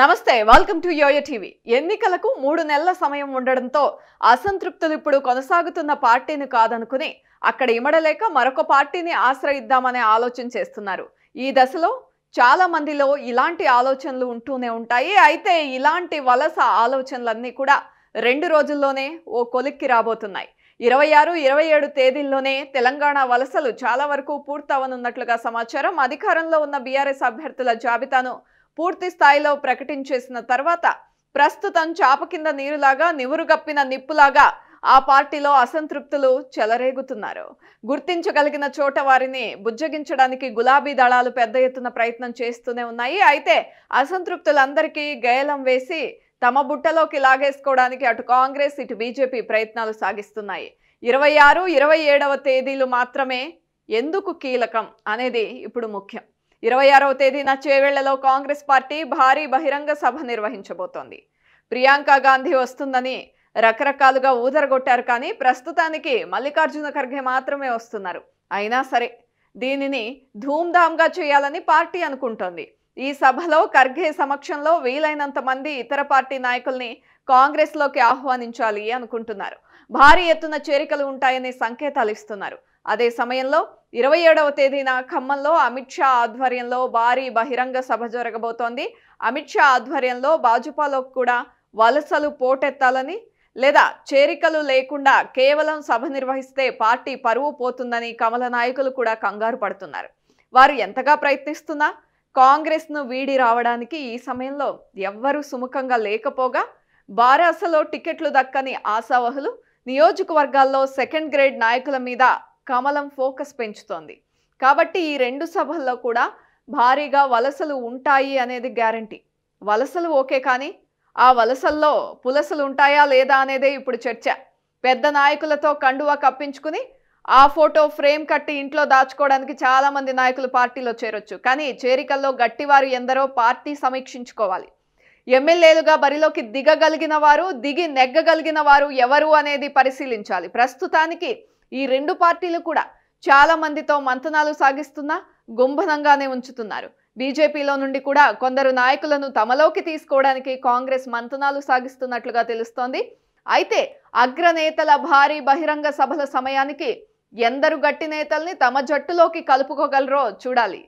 నమస్తే welcome to yo-yo TV ఎన్నికలకు మూడు నెలల సమయం ఉండడంతో అసంతృప్తులు ఇప్పుడు కొనసాగుతున్న పార్టీని కాదనుకుని అక్కడ ఇమడలేక మరొక పార్టీని ఆశ్రయిద్దామనే ఆలోచన చేస్తున్నారు ఈ దశలో చాలా మందిలో ఇలాంటి ఆలోచనలు ఉంటూనే ఉంటాయి అయితే ఇలాంటి వలస ఆలోచనలన్నీ కూడా రెండు రోజుల్లోనే ఓ కొలిక్కి రాబోతున్నాయి ఇరవై ఆరు ఇరవై ఏడు తేదీల్లోనే తెలంగాణ వలసలు చాలా వరకు పూర్తవనున్నట్లుగా సమాచారం అధికారంలో ఉన్న బీఆర్ఎస్ అభ్యర్థుల జాబితాను పూర్తి స్థాయిలో ప్రకటించేసిన తర్వాత ప్రస్తుతం చాప కింద నీరులాగా నివురుగప్పిన నిప్పులాగా ఆ పార్టీలో అసంతృప్తులు చెలరేగుతున్నారు గుర్తించగలిగిన చోట వారిని బుజ్జగించడానికి గులాబీ దళాలు పెద్ద ఎత్తున ప్రయత్నం చేస్తూనే ఉన్నాయి అయితే అసంతృప్తులందరికీ గేలం వేసి తమ బుట్టలోకి లాగేసుకోవడానికి అటు కాంగ్రెస్ ఇటు బీజేపీ ప్రయత్నాలు సాగిస్తున్నాయి ఇరవై ఆరు ఇరవై ఏడవ తేదీలు మాత్రమే ఎందుకు కీలకం అనేది ఇప్పుడు ముఖ్యం ఇరవై ఆరవ తేదీన చేవేళ్లలో కాంగ్రెస్ పార్టీ భారీ బహిరంగ సభ నిర్వహించబోతోంది ప్రియాంక గాంధీ వస్తుందని రకరకాలుగా ఊదరగొట్టారు కానీ ప్రస్తుతానికి మల్లికార్జున ఖర్గే మాత్రమే వస్తున్నారు అయినా సరే దీనిని ధూమ్ధామ్గా చేయాలని పార్టీ అనుకుంటోంది ఈ సభలో ఖర్గే సమక్షంలో వీలైనంత మంది ఇతర పార్టీ నాయకుల్ని కాంగ్రెస్లోకి ఆహ్వానించాలి అనుకుంటున్నారు భారీ ఎత్తున చేరికలు ఉంటాయని సంకేతాలు ఇస్తున్నారు అదే సమయంలో ఇరవై ఏడవ తేదీన ఖమ్మంలో అమిత్ షా ఆధ్వర్యంలో భారీ బహిరంగ సభ జరగబోతోంది అమిత్ షా ఆధ్వర్యంలో భాజపాలో కూడా వలసలు పోటెత్తాలని లేదా చేరికలు లేకుండా కేవలం సభ నిర్వహిస్తే పార్టీ పరువు పోతుందని కమల నాయకులు కూడా కంగారు పడుతున్నారు వారు ఎంతగా ప్రయత్నిస్తున్నా కాంగ్రెస్ను వీడి రావడానికి ఈ సమయంలో ఎవ్వరూ సుముఖంగా లేకపోగా బారాసలో టికెట్లు దక్కని ఆశావహులు నియోజకవర్గాల్లో సెకండ్ గ్రేడ్ నాయకుల మీద కమలం ఫోకస్ పెంచుతోంది కాబట్టి ఈ రెండు సభల్లో కూడా భారీగా వలసలు ఉంటాయి అనేది గ్యారంటీ వలసలు ఓకే కానీ ఆ వలసల్లో పులసలు ఉంటాయా లేదా అనేదే ఇప్పుడు చర్చ పెద్ద నాయకులతో కండువా కప్పించుకుని ఆ ఫోటో ఫ్రేమ్ కట్టి ఇంట్లో దాచుకోవడానికి చాలామంది నాయకులు పార్టీలో చేరొచ్చు కానీ చేరికల్లో గట్టివారు ఎందరో పార్టీ సమీక్షించుకోవాలి ఎమ్మెల్యేలుగా బరిలోకి దిగగలిగిన వారు దిగి నెగ్గగలిగిన వారు ఎవరు అనేది పరిశీలించాలి ప్రస్తుతానికి ఈ రెండు పార్టీలు కూడా చాలా మందితో మంతనాలు సాగిస్తున్నా గుంభనంగానే ఉంచుతున్నారు బీజేపీలో నుండి కూడా కొందరు నాయకులను తమలోకి తీసుకోవడానికి కాంగ్రెస్ మంతనాలు సాగిస్తున్నట్లుగా తెలుస్తోంది అయితే అగ్రనేతల భారీ బహిరంగ సభల సమయానికి ఎందరు గట్టి నేతల్ని తమ జట్టులోకి కలుపుకోగలరో చూడాలి